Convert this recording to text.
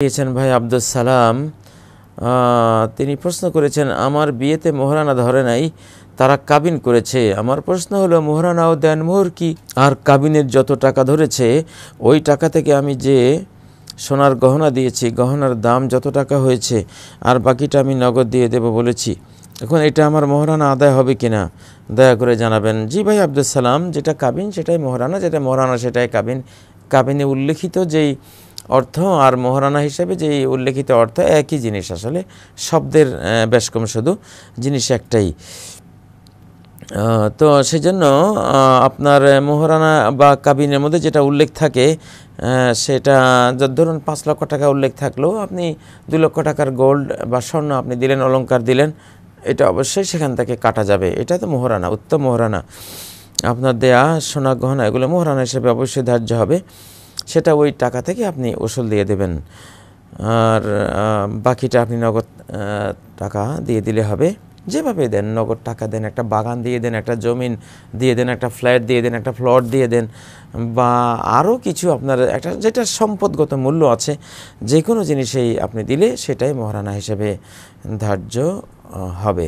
দিয়েছেন ভাই আব্দুল সালাম তিনি প্রশ্ন করেছেন আমার বিয়েতে মোহরানা ধরে নাই তারা কাবিন করেছে আমার প্রশ্ন হলো মোহরানা ও মোহর কি আর কাবিনের যত টাকা ধরেছে ওই টাকা থেকে আমি যে সোনার গহনা দিয়েছি গহনার দাম যত টাকা হয়েছে আর বাকিটা আমি নগদ দিয়ে দেব বলেছি এখন এটা আমার মহারানা আদায় হবে কিনা দয়া করে জানাবেন জি ভাই আব্দুল সালাম যেটা কাবিন সেটাই মহারানা যেটা মহারানা সেটাই কাবিন কাবিনে উল্লেখিত যেই অর্থ আর মহারানা হিসাবে যে উল্লেখিত অর্থ একই জিনিস আসলে শব্দের ব্যাসকম কম শুধু জিনিস একটাই তো সেজন্য আপনার মহারানা বা কাবিনের মধ্যে যেটা উল্লেখ থাকে সেটা ধরুন পাঁচ লক্ষ টাকা উল্লেখ থাকলেও আপনি দু লক্ষ টাকার গোল্ড বা স্বর্ণ আপনি দিলেন অলঙ্কার দিলেন এটা অবশ্যই সেখান থেকে কাটা যাবে এটা তো মহারানা উত্তম মহারানা আপনার দেয়া সোনা গহনা এগুলো মহারানা হিসেবে অবশ্যই ধার্য হবে সেটা ওই টাকা থেকে আপনি ওষুধ দিয়ে দেবেন আর বাকিটা আপনি নগদ টাকা দিয়ে দিলে হবে যেভাবে দেন নগদ টাকা দেন একটা বাগান দিয়ে দেন একটা জমিন দিয়ে দেন একটা ফ্ল্যাট দিয়ে দেন একটা প্লট দিয়ে দেন বা আরও কিছু আপনার একটা যেটা সম্পদগত মূল্য আছে যে কোনো জিনিসেই আপনি দিলে সেটাই মহারানা হিসেবে ধার্য হবে